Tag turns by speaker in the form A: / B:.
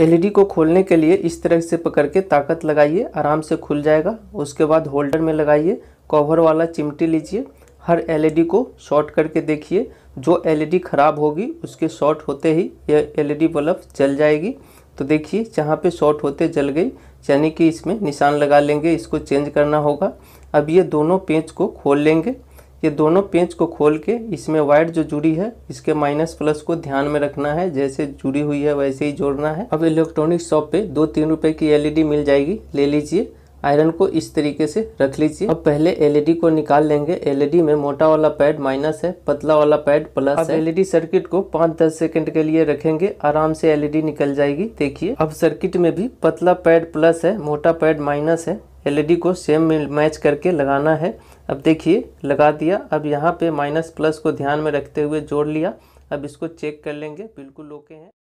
A: LED को खोलने के लिए इस तरह से पकड़ के ताकत लगाइए आराम से खुल जाएगा उसके बाद होल्डर में लगाइए कवर वाला चिमटी लीजिए हर एलईडी को शॉर्ट करके देखिए जो एलईडी ख़राब होगी उसके शॉर्ट होते ही यह एलईडी बल्ब जल जाएगी तो देखिए जहाँ पे शॉर्ट होते जल गई यानी कि इसमें निशान लगा लेंगे इसको चेंज करना होगा अब ये दोनों पेंच को खोल लेंगे ये दोनों पेंच को खोल के इसमें वायर जो जुड़ी है इसके माइनस प्लस को ध्यान में रखना है जैसे जुड़ी हुई है वैसे ही जोड़ना है अब इलेक्ट्रॉनिक शॉप पे दो तीन रुपए की एलईडी मिल जाएगी ले लीजिए आयरन को इस तरीके से रख लीजिए अब पहले एलईडी को निकाल लेंगे एलईडी में मोटा वाला पैड माइनस है पतला वाला पैड प्लस अब है एलईडी सर्किट को पांच दस सेकेंड के लिए रखेंगे आराम से एलईडी निकल जाएगी देखिए अब सर्किट में भी पतला पैड प्लस है मोटा पैड माइनस है एलईडी को सेम मैच करके लगाना है अब देखिए लगा दिया अब यहाँ पे माइनस प्लस को ध्यान में रखते हुए जोड़ लिया अब इसको चेक कर लेंगे बिल्कुल ओके है